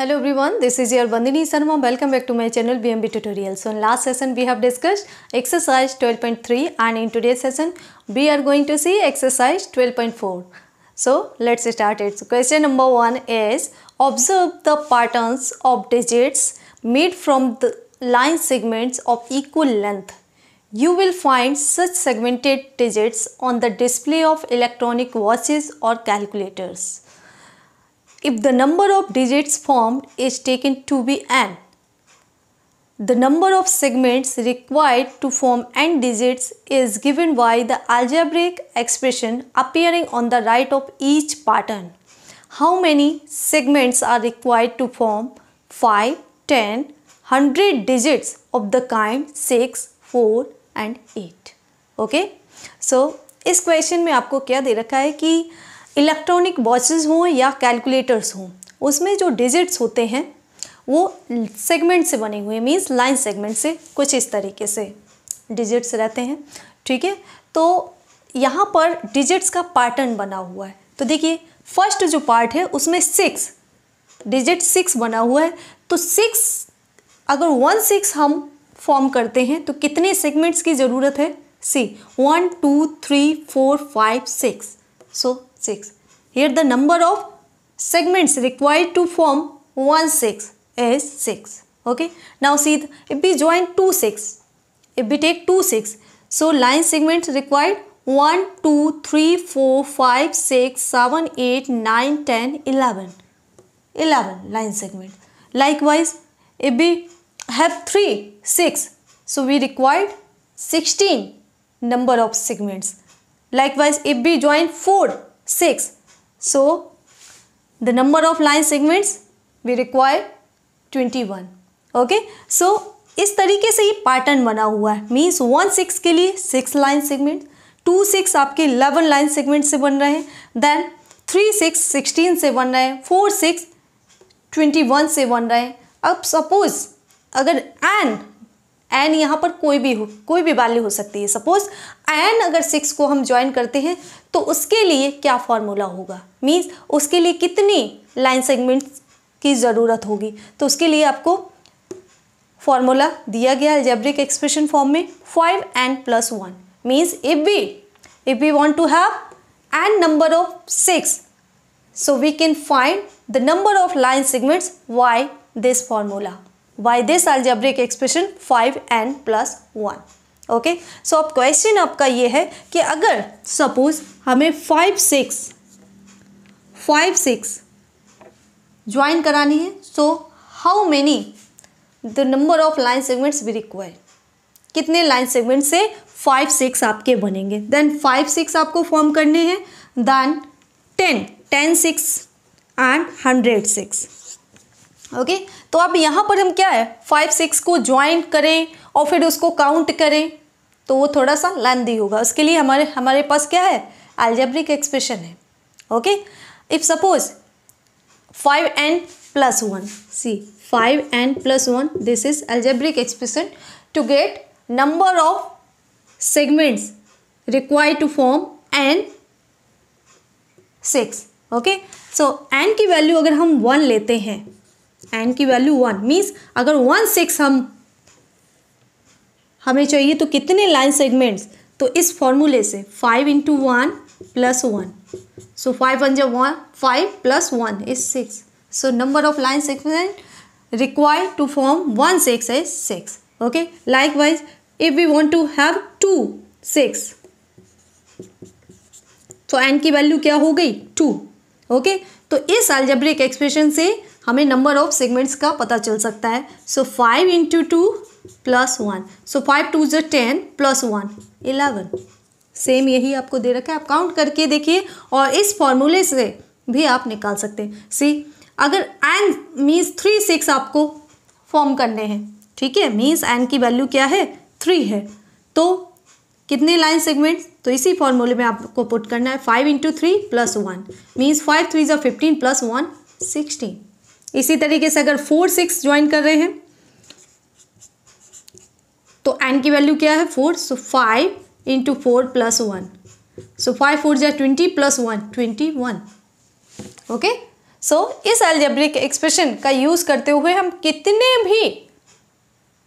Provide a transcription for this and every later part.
Hello everyone, this is your Vandini Sarma. Welcome back to my channel BMB Tutorial. So in last session we have discussed exercise 12.3 and in today's session we are going to see exercise 12.4. So let's start it. So question number 1 is observe the patterns of digits made from the line segments of equal length. You will find such segmented digits on the display of electronic watches or calculators if the number of digits formed is taken to be n. The number of segments required to form n digits is given by the algebraic expression appearing on the right of each pattern. How many segments are required to form 5, 10, 100 digits of the kind 6, 4 and 8. okay? so, this question में आपको क्या दे रखा है कि electronic watches हों या calculators हों उसमें जो डिजिट्स होते हैं वो सेगमेंट से बने हुए मीन्स लाइन सेगमेंट से कुछ इस तरीके से डिजिट्स रहते हैं ठीक है तो यहाँ पर डिजिट्स का पैटर्न बना हुआ है तो देखिए फर्स्ट जो पार्ट है उसमें सिक्स डिजिट सिक्स बना हुआ है तो सिक्स अगर वन सिक्स हम फॉर्म करते हैं तो कितने सेगमेंट्स की ज़रूरत है see one two three four five six so 6. Here the number of segments required to form 1 6 is 6. Okay. Now see if we join 2 6, if we take 2 6, so line segments required 1, 2, 3, 4, 5, 6, 7, 8, 9, 10, 11. 11 line segment. Likewise, if we have 3, 6, so we required 16 number of segments. Likewise, if we join 4, six. so the number of line segments we require one. okay so इस तरीके से ये pattern बना हुआ है means one six के लिए six line segment two six आपके इलेवन लाइन सेगमेंट से बन रहे हैं देन थ्री सिक्स सिक्सटीन से बन रहे हैं फोर सिक्स ट्वेंटी वन से बन रहे हैं अब सपोज अगर एंड एन यहाँ पर कोई भी हो कोई भी वैल्यू हो सकती है सपोज एन अगर सिक्स को हम ज्वाइन करते हैं तो उसके लिए क्या फॉर्मूला होगा मीन्स उसके लिए कितनी लाइन सेगमेंट्स की ज़रूरत होगी तो उसके लिए आपको फॉर्मूला दिया गया जेब्रिक एक्सप्रेशन फॉर्म में five n plus one means if we if we want to have n number of six so we can find the number of line segments by this formula this algebraic expression five n plus one okay so अब question आपका ये है कि अगर suppose हमें five six five six join करानी है so how many the number of line segments we require कितने लाइन सेगमेंट से फाइव सिक्स आपके बनेंगे देन फाइव सिक्स आपको फॉर्म करने हैं then ten ten six and hundred six okay तो अब यहाँ पर हम क्या है फाइव सिक्स को ज्वाइन करें और फिर उसको काउंट करें तो वो थोड़ा सा लेंदी होगा उसके लिए हमारे हमारे पास क्या है एल्जेब्रिक एक्सप्रेशन है okay if suppose five n plus one see five n plus one this is algebraic expression to get number of segments require to form n six okay so n की value अगर हम one लेते हैं n की value one means अगर one six हम हमें चाहिए तो कितने लाइन सेगमेंट्स तो इस फॉर्मूले से five into one plus one so five one जब one five plus one is six so number of line segment to form one six is six okay likewise if we want to have two six तो N की value क्या हो गई to okay okay? तो इस algebraic expression से हमें number of segments का पता चल सकता है so five into two plus one so five two जो ten plus one eleven same यही आपको दे रखा है आप काउंट करके देखिए और इस फॉर्मूले से भी आप निकाल सकते हैं सी अगर एन मीन्स थ्री सिक्स आपको फॉर्म करने हैं ठीक है मीन्स एन की वैल्यू क्या है थ्री है तो कितने लाइन सेगमेंट तो इसी फॉर्मूले में आपको पुट करना है five into three plus one means five three जो फिफ्टीन प्लस वन सिक्सटीन इसी तरीके से अगर फोर सिक्स ज्वाइन कर रहे हैं तो एन की वैल्यू क्या है four so five into four plus one so five four जै twenty plus one twenty one okay so इस एल्जेब्रिक एक्सप्रेशन का यूज़ करते हुए हम कितने भी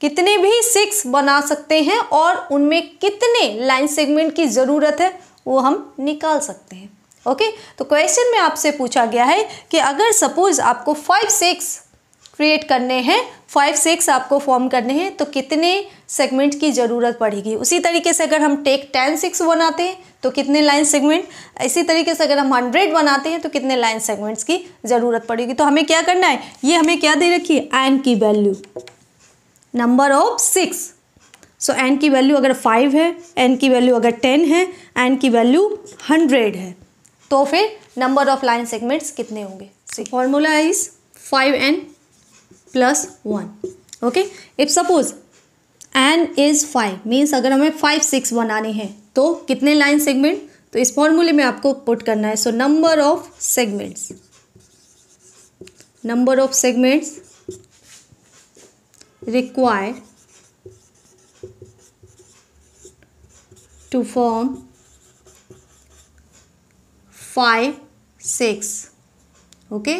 कितने भी सिक्स बना सकते हैं और उनमें कितने लाइन सेगमेंट की ज़रूरत है वो हम निकाल सकते हैं ओके तो क्वेश्चन में आपसे पूछा गया है कि अगर सपोज़ आपको फाइव सिक्स क्रिएट करने हैं फाइव सिक्स आपको फॉर्म करने हैं तो कितने सेगमेंट की ज़रूरत पड़ेगी उसी तरीके से अगर हम टेक टेन सिक्स बनाते हैं तो कितने लाइन सेगमेंट इसी तरीके से अगर हम हंड्रेड बनाते हैं तो कितने लाइन सेगमेंट्स की ज़रूरत पड़ेगी तो हमें क्या करना है ये हमें क्या दे रखी है एन की value number of six so n की वैल्यू अगर फाइव है एन की वैल्यू अगर टेन है एन की वैल्यू हंड्रेड है तो फिर नंबर ऑफ लाइन सेगमेंट्स कितने होंगे formula is five n plus one okay if suppose n is five means अगर हमें फाइव सिक्स बनाने हैं तो कितने लाइन सेगमेंट तो इस फॉर्मूले में आपको पुट करना है so number of segments number of segments require to form five six okay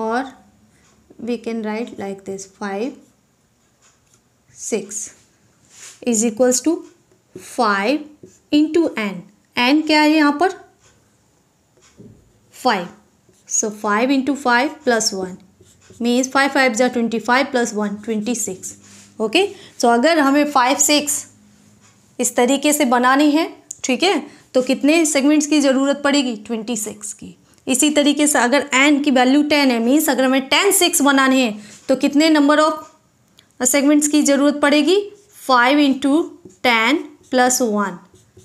और we can write like this five six is equals to five into n n क्या है यहाँ पर five so five into five plus one means five five जो twenty five plus one twenty six okay so अगर हमें five six इस तरीके से बनानी है ठीक है तो कितने सेगमेंट्स की ज़रूरत पड़ेगी ट्वेंटी सिक्स की इसी तरीके से अगर एन की वैल्यू टेन है मीन्स अगर हमें टेन सिक्स बनाने हैं तो कितने नंबर ऑफ सेगमेंट्स की ज़रूरत पड़ेगी five into ten plus one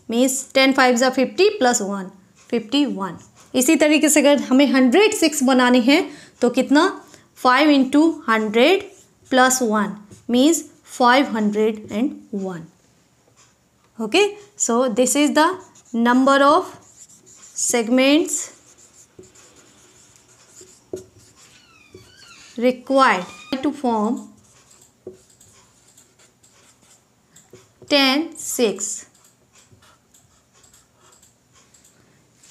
means ten five ज़ा fifty plus one fifty one इसी तरीके से अगर हमें हंड्रेड सिक्स बनाने हैं तो कितना five into hundred plus one means five hundred and one okay so this is the number of segments required to form 10 6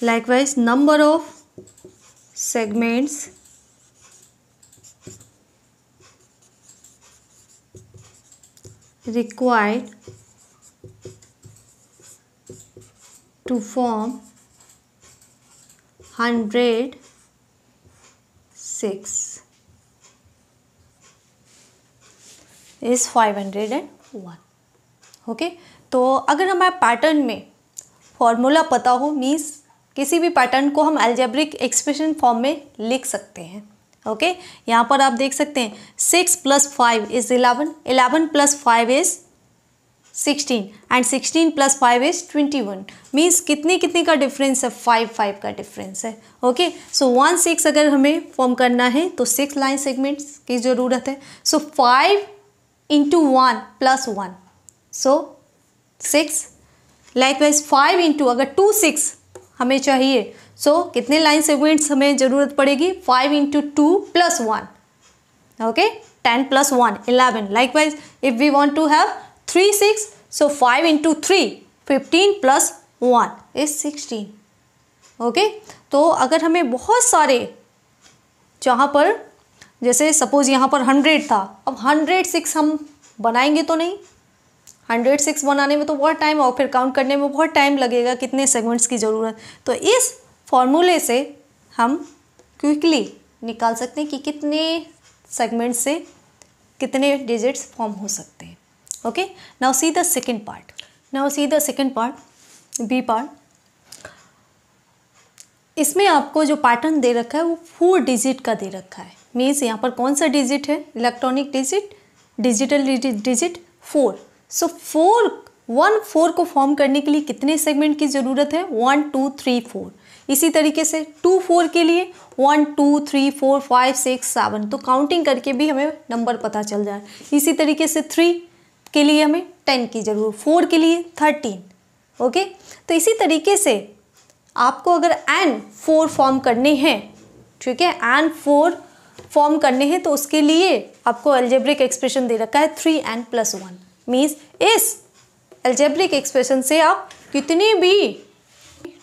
likewise number of segments required to form six is and okay okay? तो अगर हमारे pattern में formula पता हो means किसी भी pattern को हम एल्जेब्रिक एक्सप्रेशन फॉर्म में लिख सकते हैं ओके okay? यहाँ पर आप देख सकते हैं six plus five is eleven eleven plus five is sixteen and sixteen plus five is twenty one means कितने कितने का डिफरेंस है फाइव फाइव का डिफरेंस है ओके सो वन सिक्स अगर हमें फॉर्म करना है तो सिक्स लाइन सेगमेंट्स की ज़रूरत है so five into one plus one so six likewise five into अगर टू सिक्स हमें चाहिए सो so, कितने लाइन सेगमेंट्स हमें ज़रूरत पड़ेगी five into two plus one okay ten plus one eleven likewise if we want to have three six so five into three fifteen plus one is sixteen okay तो अगर हमें बहुत सारे जहाँ पर जैसे सपोज यहाँ पर हंड्रेड था अब हंड्रेड सिक्स हम बनाएंगे तो नहीं हंड्रेड सिक्स बनाने में तो बहुत टाइम और फिर काउंट करने में बहुत टाइम लगेगा कितने सेगमेंट्स की ज़रूरत तो इस फॉर्मूले से हम क्विकली निकाल सकते हैं कि कितने सेगमेंट्स से कितने डिजिट्स फॉर्म हो सकते हैं okay now see the second part now see the second part b part इसमें आपको जो पैटर्न दे रखा है वो फोर डिजिट का दे रखा है मीन्स यहाँ पर कौन सा डिजिट है electronic digit digital digit four so four one four को फॉर्म करने के लिए कितने सेगमेंट की ज़रूरत है वन टू थ्री फोर इसी तरीके से टू फोर के लिए one two three four five six seven तो काउंटिंग करके भी हमें नंबर पता चल जाए इसी तरीके से थ्री के लिए हमें टेन की ज़रूर फोर के लिए थर्टीन ओके तो इसी तरीके से आपको अगर एन फोर फॉर्म करने हैं ठीक है एन फोर फॉर्म करने हैं तो उसके लिए आपको एल्जेब्रिक एक्सप्रेशन दे रखा है three N plus one means इस एल्जेब्रिक एक्सप्रेशन से आप कितनी भी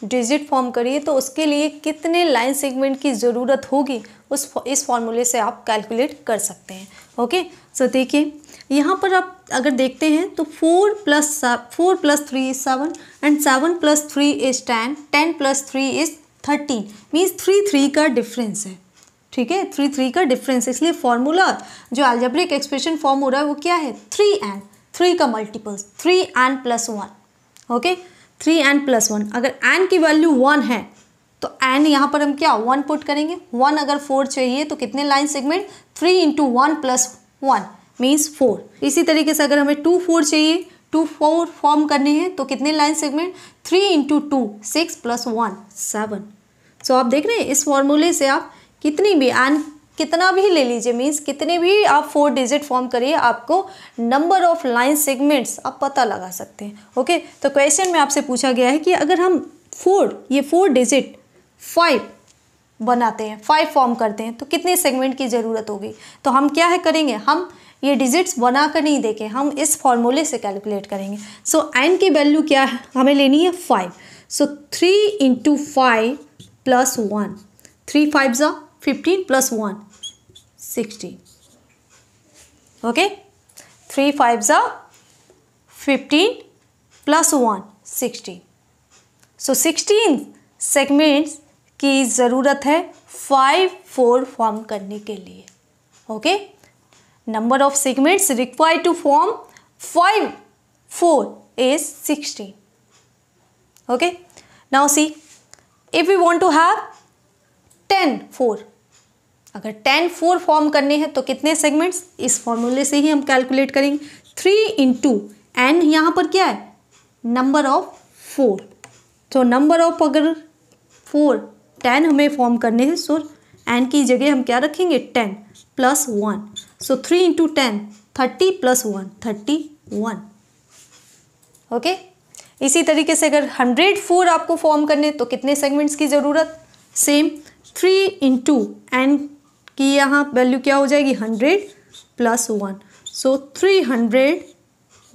डिजिट फॉर्म करिए तो उसके लिए कितने लाइन सेगमेंट की ज़रूरत होगी उस इस फॉर्मूले से आप कैलकुलेट कर सकते हैं ओके सो देखिए यहाँ पर आप अगर देखते हैं तो four plus four plus three is seven and seven plus three is ten ten plus three is thirteen means three three का डिफरेंस है ठीक है थ्री थ्री का डिफरेंस इसलिए फॉर्मूला जो एल्जेब्रिक एक्सप्रेशन फॉर्म हो रहा है वो क्या है थ्री एन थ्री का multiples three N plus one okay three N plus one अगर एन की वैल्यू वन है तो एन यहाँ पर हम क्या वन पुट करेंगे वन अगर फोर चाहिए तो कितने line segment three into one plus one means four इसी तरीके से अगर हमें टू फोर चाहिए टू फोर फॉर्म करने हैं तो कितने line segment three into two six plus one seven so आप देख रहे हैं इस फॉर्मूले से आप कितनी भी एंड कितना भी ले लीजिए मीन्स कितने भी आप फोर डिजिट फॉर्म करिए आपको नंबर ऑफ लाइन सेगमेंट्स आप पता लगा सकते हैं ओके तो क्वेश्चन में आपसे पूछा गया है कि अगर हम फोर ये फोर डिजिट फाइव बनाते हैं फाइव फॉर्म करते हैं तो कितने सेगमेंट की ज़रूरत होगी तो हम क्या है करेंगे हम ये डिजिट्स बना कर नहीं देखें हम इस फॉर्मूले से कैलकुलेट करेंगे सो so, एन की वैल्यू क्या है हमें लेनी है five so three into five plus one three five ज़ा fifteen plus one sixteen okay three five ज़ा fifteen plus one sixteen so sixteen segments की ज़रूरत है फाइव फोर फॉर्म करने के लिए okay number of segments require to form five four is sixteen okay now see if you want to have ten four अगर ten four form करने हैं तो कितने सेगमेंट्स इस फॉर्मूले से ही हम कैलकुलेट करेंगे थ्री इन टू एन यहाँ पर क्या है नंबर ऑफ फोर तो नंबर ऑफ अगर फोर टेन हमें फॉर्म करने हैं सो एन की जगह हम क्या रखेंगे ten plus one so three into ten thirty plus one thirty one okay इसी तरीके से अगर हंड्रेड फोर आपको फॉर्म करने तो कितने सेगमेंट्स की ज़रूरत सेम थ्री इंटू एन की यहाँ वैल्यू क्या हो जाएगी hundred plus one so three hundred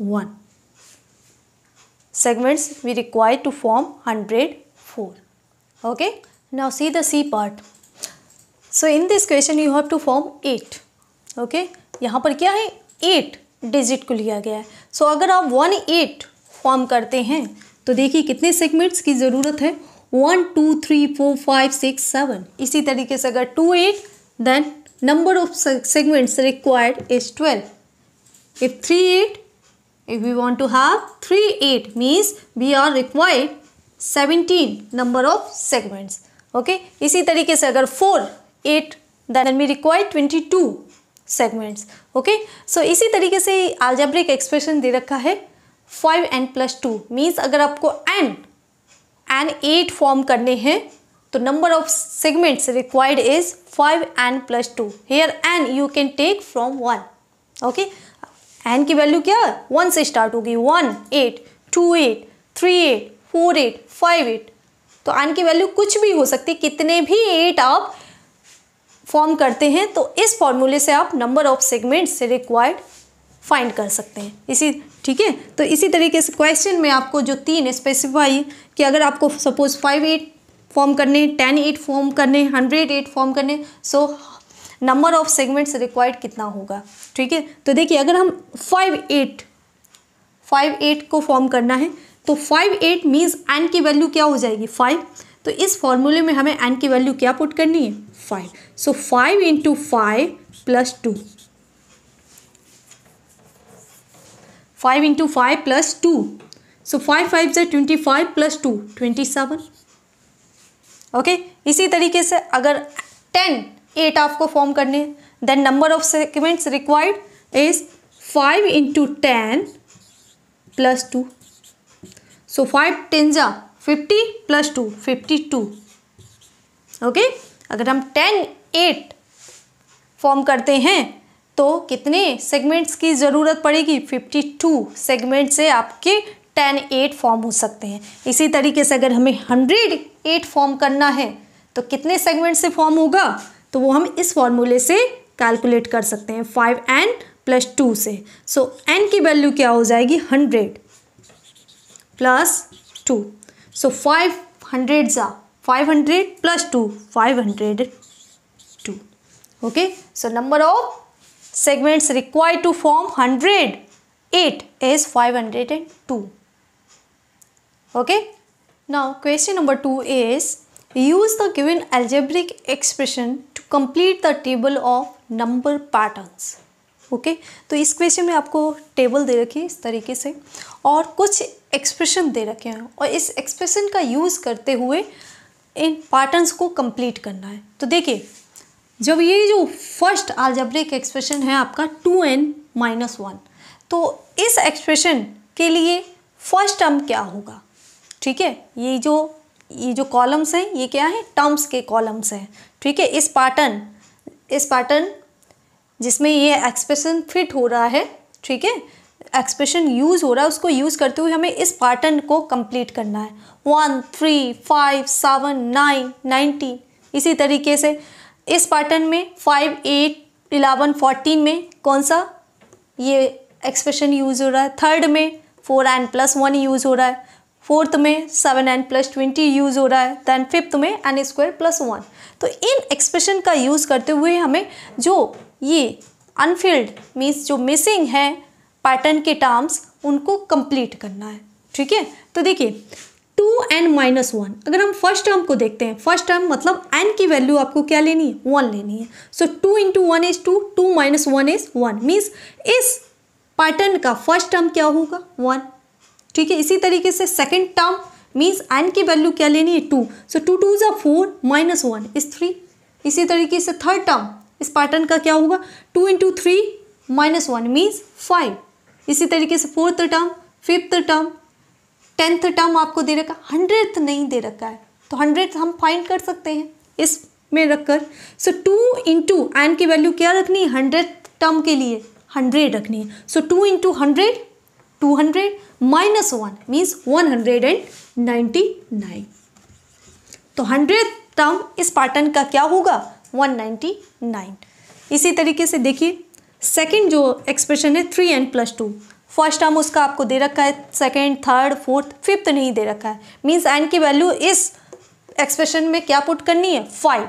one segments we require to form hundred four okay now see the c part so in this question you have to form eight okay यहाँ पर क्या है eight digit को लिया गया है so so, अगर आप वन एट फॉर्म करते हैं तो देखिए कितने सेगमेंट्स की ज़रूरत है one two three four five six seven इसी तरीके से अगर two eight then number of segments required is twelve if three eight if we want to have 3 8 means we are required 17 number of segments okay इसी तरीके से अगर four eight n me require twenty two segments okay so इसी तरीके से algebraic expression दे रखा है five n plus two means अगर आपको एन एन एट फॉर्म करने हैं तो number of segments required is five n plus two here n you can take from one okay n की वैल्यू क्या है वन से स्टार्ट होगी one eight to eight three eight four eight five eight तो आन की value कुछ भी हो सकती है कितने भी एट आप फॉर्म करते हैं तो इस फॉर्मूले से आप number of segments required find कर सकते हैं इसी ठीक है तो इसी तरीके से क्वेश्चन में आपको जो तीन स्पेसिफाई कि अगर आपको सपोज फाइव एट फॉर्म करने टेन एट फॉर्म करने हंड्रेड एट फॉर्म करने so number of segments required कितना होगा ठीक है तो देखिए अगर हम फाइव एट फाइव एट को फॉर्म करना है तो फाइव एट मीन्स एन की वैल्यू क्या हो जाएगी फाइव तो इस फॉर्मूले में हमें एन की वैल्यू क्या पुट करनी है five so five into five plus two five into five plus two so five five से twenty five plus two twenty seven okay इसी तरीके से अगर टेन एट आपको फॉर्म करने then number of segments required is five into ten plus two five 5 टेंजा fifty plus two fifty two okay अगर हम टेन एट फॉर्म करते हैं तो कितने सेगमेंट्स की ज़रूरत पड़ेगी फिफ्टी टू सेगमेंट से आपके टेन एट फॉर्म हो सकते हैं इसी तरीके से अगर हमें हंड्रेड एट फॉर्म करना है तो कितने सेगमेंट से फॉर्म होगा तो वो हम इस फॉर्मूले से कैलकुलेट कर सकते हैं फाइव एन प्लस टू से सो so, एन की वैल्यू क्या हो जाएगी hundred plus two so five hundred जा five hundred plus two five hundred two okay so number of segments require to form hundred eight as five hundred and two okay now question number two is use the given algebraic expression to complete the table of number patterns okay तो इस question में आपको table दे रखी है इस तरीके से और कुछ एक्सप्रेशन दे रखे हैं और इस एक्सप्रेशन का यूज़ करते हुए इन पैटर्न्स को कंप्लीट करना है तो देखिए जब ये जो फर्स्ट आलजब्रिक एक्सप्रेशन है आपका टू एन माइनस वन तो इस एक्सप्रेशन के लिए फर्स्ट टर्म क्या होगा ठीक है ये जो ये जो कॉलम्स हैं ये क्या है टर्म्स के कॉलम्स हैं ठीक है इस पैटर्न इस पैटर्न जिसमें ये एक्सप्रेशन फिट हो रहा है ठीक है एक्सप्रेशन यूज़ हो रहा है उसको यूज़ करते हुए हमें इस पैटर्न को कंप्लीट करना है one three five seven nine nineteen इसी तरीके से इस पैटर्न में फाइव एट इलेवन फोर्टीन में कौन सा ये एक्सप्रेशन यूज़ हो रहा है थर्ड में four N plus one use हो रहा है फोर्थ में seven N plus twenty use हो रहा है दैन फिफ्थ में एन स्क्वायर प्लस वन तो इन एक्सप्रेशन का यूज़ करते हुए हमें जो ये अनफिल्ड मीन्स जो मिसिंग है पैटर्न के टर्म्स उनको कंप्लीट करना है ठीक है तो देखिए टू एन माइनस वन अगर हम फर्स्ट टर्म को देखते हैं फर्स्ट टर्म मतलब एन की वैल्यू आपको क्या लेनी है वन लेनी है so two into one is two two minus one is one means इस पैटर्न का फर्स्ट टर्म क्या होगा वन ठीक है इसी तरीके से सेकेंड टर्म मीन्स एन की वैल्यू क्या लेनी है टू सो टू टू जो four minus one is three इसी तरीके से थर्ड टर्म इस पैटर्न का क्या होगा two into three minus one means five इसी तरीके से fourth term fifth term tenth term आपको दे रखा है हंड्रेड नहीं दे रखा है तो हंड्रेड हम फाइंड कर सकते हैं इस में रखकर सो टू इंटू एन की वैल्यू क्या रखनी है हंड्रेड टर्म के लिए हंड्रेड रखनी है so two into hundred two hundred minus one means one hundred and ninety nine तो हंड्रेड टर्म इस पैटर्न का क्या होगा वन नाइन्टी नाइन इसी तरीके से देखिए सेकेंड जो एक्सप्रेशन है three N plus two first term उसका आपको दे रखा है सेकेंड थर्ड फोर्थ फिफ्थ नहीं दे रखा है मीन्स एन की वैल्यू इस एक्सप्रेशन में क्या पुट करनी है फाइव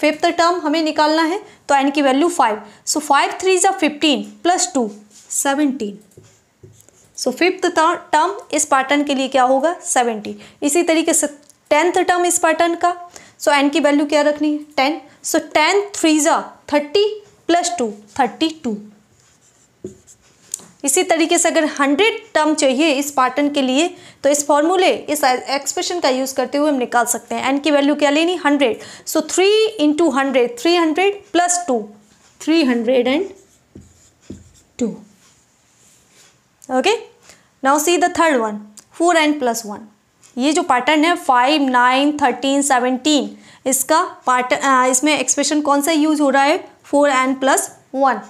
फिफ्थ टर्म हमें निकालना है तो एन की value five so five three जो fifteen plus two seventeen so fifth term इस पैटर्न के लिए क्या होगा सेवेंटी इसी तरीके से टेंथ टर्म इस पैटर्न का सो so, एन की वैल्यू क्या रखनी है टेन सो टेन थ्री ज़ा thirty plus two thirty two इसी तरीके से अगर हंड्रेड टर्म चाहिए इस पार्टन के लिए तो इस फॉर्मूले इस एक्सप्रेशन का यूज़ करते हुए हम निकाल सकते हैं एन की वैल्यू क्या लेनी hundred so three into hundred three hundred plus two three hundred and two okay now see the third one four N plus one ये जो पैटर्न है फाइव नाइन थर्टीन सेवनटीन इसका पार्ट इसमें expression कौन सा use हो रहा है फोर एन प्लस वन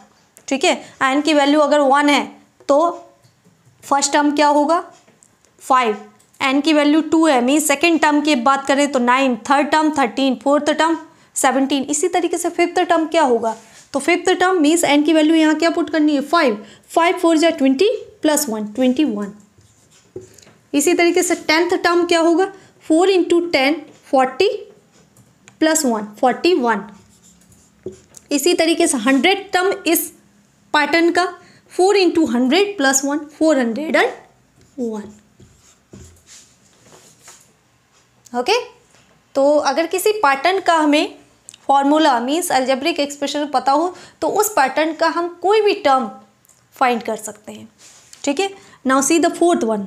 ठीक है एन की वैल्यू अगर वन है तो फर्स्ट टर्म क्या होगा फाइव एन की वैल्यू टू है मीन सेकेंड टर्म की बात करें तो nine third term thirteen fourth term seventeen इसी तरीके से फिफ्थ टर्म क्या होगा तो फिफ्थ टर्म मीन्स एन की वैल्यू यहाँ क्या पुट करनी है फाइव फाइव फोर जै twenty plus one twenty one इसी तरीके से टेंथ टर्म क्या होगा four into ten forty plus one forty one इसी तरीके से हंड्रेड टर्म इस पैटर्न का four into hundred plus one four hundred and one okay तो अगर किसी पैटर्न का हमें फॉर्मूला मीन्स अल्जेब्रिक एक्सप्रेशन पता हो तो उस पैटर्न का हम कोई भी टर्म फाइंड कर सकते हैं ठीक है now see the fourth one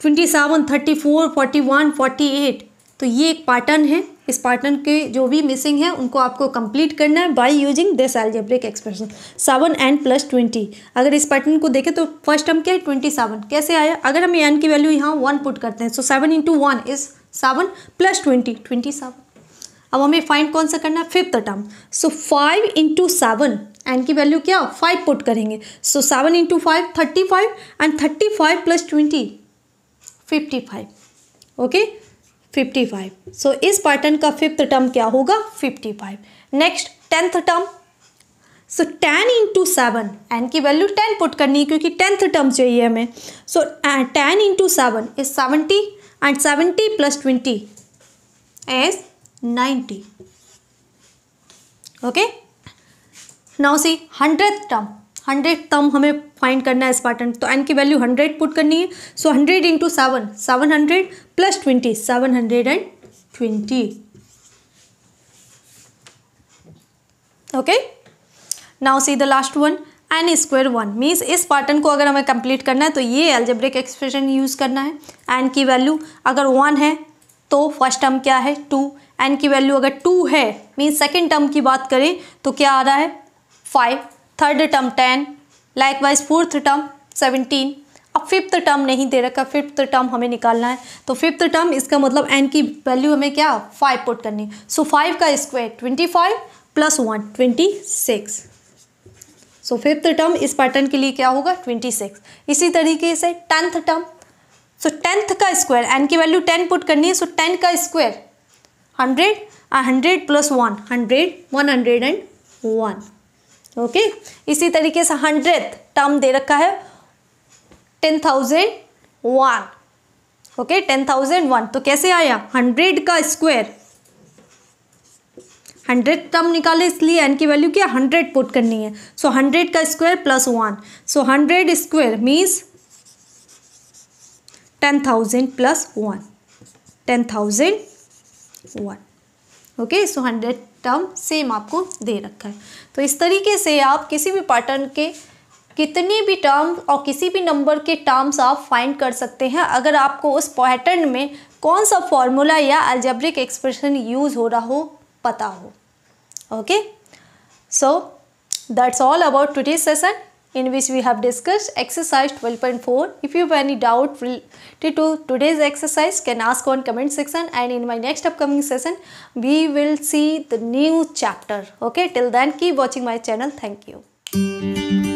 twenty seven thirty four forty one forty eight तो ये एक पैटर्न है इस पैटर्न के जो भी मिसिंग है उनको आपको कंप्लीट करना है by using this algebraic expression seven N plus twenty अगर इस पैटर्न को देखें तो फर्स्ट टर्म क्या है ट्वेंटी सेवन कैसे आया अगर हम एन की वैल्यू यहाँ वन पुट करते हैं so seven into one is seven plus twenty twenty seven अब हमें फाइंड कौन सा करना है fifth term so five into seven N की वैल्यू क्या फाइव पुट करेंगे so seven into five thirty five and thirty five plus twenty fifty five okay fifty five so इस पैटर्न का फिफ्थ टर्म क्या होगा fifty five next tenth term so ten into seven N की value ten put करनी है क्योंकि tenth term चाहिए हमें so ten into seven is seventy and seventy plus twenty as ninety okay now see hundred term hundred term हमें find करना है Spartan तो एन की वैल्यू हंड्रेड पुट करनी है so hundred into seven seven hundred plus twenty seven hundred and twenty okay now see the last one N square one means इस pattern को अगर हमें कंप्लीट करना है तो ये एल्जेब्रिक एक्सप्रेशन यूज़ करना है एन की वैल्यू अगर वन है तो फर्स्ट टर्म क्या है टू एन की वैल्यू अगर टू है मीन्स सेकेंड टर्म की बात करें तो क्या आ रहा है five third term ten likewise fourth term seventeen अब फिफ्थ टर्म नहीं दे रखा फिफ्थ टर्म हमें निकालना है तो फिफ्थ टर्म इसका मतलब एन की वैल्यू हमें क्या फाइव पुट करनी है सो फाइव का square twenty five plus one twenty six so fifth term इस पैटर्न के लिए क्या होगा ट्वेंटी सिक्स इसी तरीके से टेंथ टर्म सो टेंथ का स्क्वायर एन की वैल्यू टेन पुट करनी है सो so टेन का square hundred hundred plus one hundred one hundred and one okay इसी तरीके से हंड्रेड टर्म दे रखा है ten thousand one okay ten thousand one तो कैसे आया हंड्रेड का स्क्वायर हंड्रेड टर्म निकाले इसलिए एन की वैल्यू क्या हंड्रेड पुट करनी है सो so, हंड्रेड का square plus one so hundred square means ten thousand plus one ten thousand one okay so hundred term same आपको दे रखा है तो इस तरीके से आप किसी भी पैटर्न के कितनी भी टर्म और किसी भी नंबर के टर्म्स आप फाइंड कर सकते हैं अगर आपको उस पैटर्न में कौन सा फॉर्मूला या अल्जेब्रिक एक्सप्रेशन यूज़ हो रहा हो पता हो okay so that's all about today session in which we have discussed exercise 12.4. If you have any doubt related to today's exercise can ask on comment section and in my next upcoming session we will see the new chapter. Okay till then keep watching my channel. Thank you.